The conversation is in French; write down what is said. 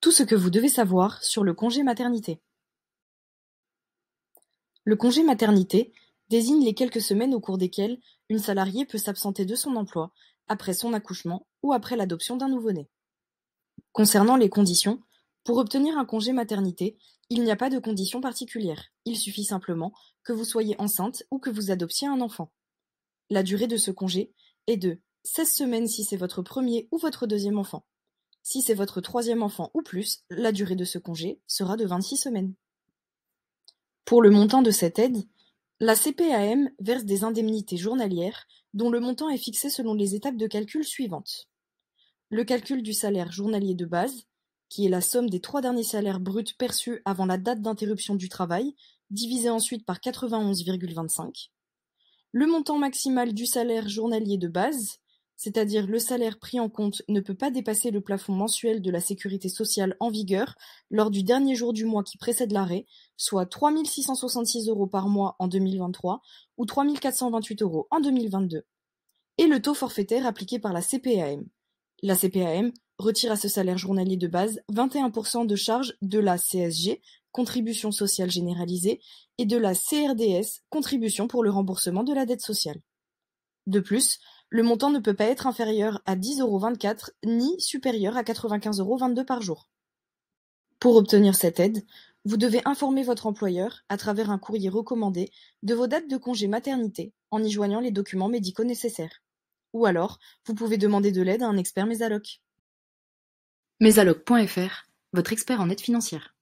Tout ce que vous devez savoir sur le congé maternité. Le congé maternité désigne les quelques semaines au cours desquelles une salariée peut s'absenter de son emploi après son accouchement ou après l'adoption d'un nouveau-né. Concernant les conditions, pour obtenir un congé maternité, il n'y a pas de conditions particulières. Il suffit simplement que vous soyez enceinte ou que vous adoptiez un enfant. La durée de ce congé est de 16 semaines si c'est votre premier ou votre deuxième enfant. Si c'est votre troisième enfant ou plus, la durée de ce congé sera de 26 semaines. Pour le montant de cette aide, la CPAM verse des indemnités journalières dont le montant est fixé selon les étapes de calcul suivantes. Le calcul du salaire journalier de base, qui est la somme des trois derniers salaires bruts perçus avant la date d'interruption du travail, divisé ensuite par 91,25. Le montant maximal du salaire journalier de base, c'est-à-dire le salaire pris en compte ne peut pas dépasser le plafond mensuel de la sécurité sociale en vigueur lors du dernier jour du mois qui précède l'arrêt, soit 3 666 euros par mois en 2023 ou 3 428 euros en 2022, et le taux forfaitaire appliqué par la CPAM. La CPAM retire à ce salaire journalier de base 21% de charges de la CSG, contribution sociale généralisée, et de la CRDS, contribution pour le remboursement de la dette sociale. De plus, le montant ne peut pas être inférieur à 10,24 euros ni supérieur à 95,22 vingt euros par jour. Pour obtenir cette aide, vous devez informer votre employeur, à travers un courrier recommandé, de vos dates de congé maternité en y joignant les documents médicaux nécessaires. Ou alors, vous pouvez demander de l'aide à un expert Mésaloc. Mésaloc.fr, votre expert en aide financière.